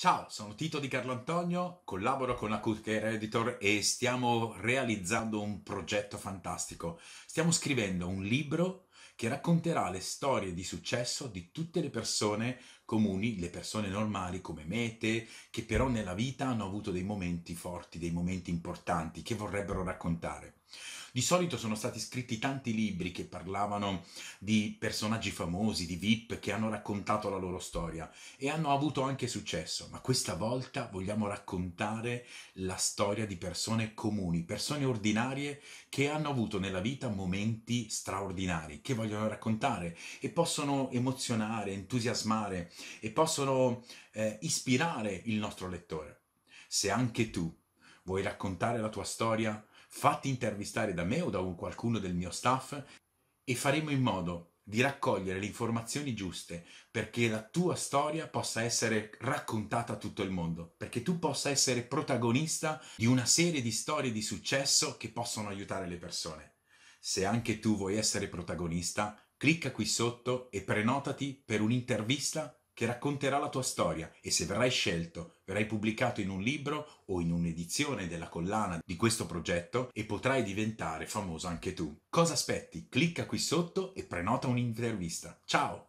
Ciao, sono Tito Di Carlo Antonio, collaboro con la Cooker Editor e stiamo realizzando un progetto fantastico. Stiamo scrivendo un libro che racconterà le storie di successo di tutte le persone comuni, le persone normali come Mete, che però nella vita hanno avuto dei momenti forti, dei momenti importanti che vorrebbero raccontare. Di solito sono stati scritti tanti libri che parlavano di personaggi famosi, di VIP, che hanno raccontato la loro storia e hanno avuto anche successo, ma questa volta vogliamo raccontare la storia di persone comuni, persone ordinarie che hanno avuto nella vita momenti straordinari, che vogliono raccontare e possono emozionare, entusiasmare, e possono eh, ispirare il nostro lettore. Se anche tu vuoi raccontare la tua storia, fatti intervistare da me o da qualcuno del mio staff e faremo in modo di raccogliere le informazioni giuste perché la tua storia possa essere raccontata a tutto il mondo, perché tu possa essere protagonista di una serie di storie di successo che possono aiutare le persone. Se anche tu vuoi essere protagonista, clicca qui sotto e prenotati per un'intervista che racconterà la tua storia e se verrai scelto verrai pubblicato in un libro o in un'edizione della collana di questo progetto e potrai diventare famoso anche tu. Cosa aspetti? Clicca qui sotto e prenota un'intervista. Ciao!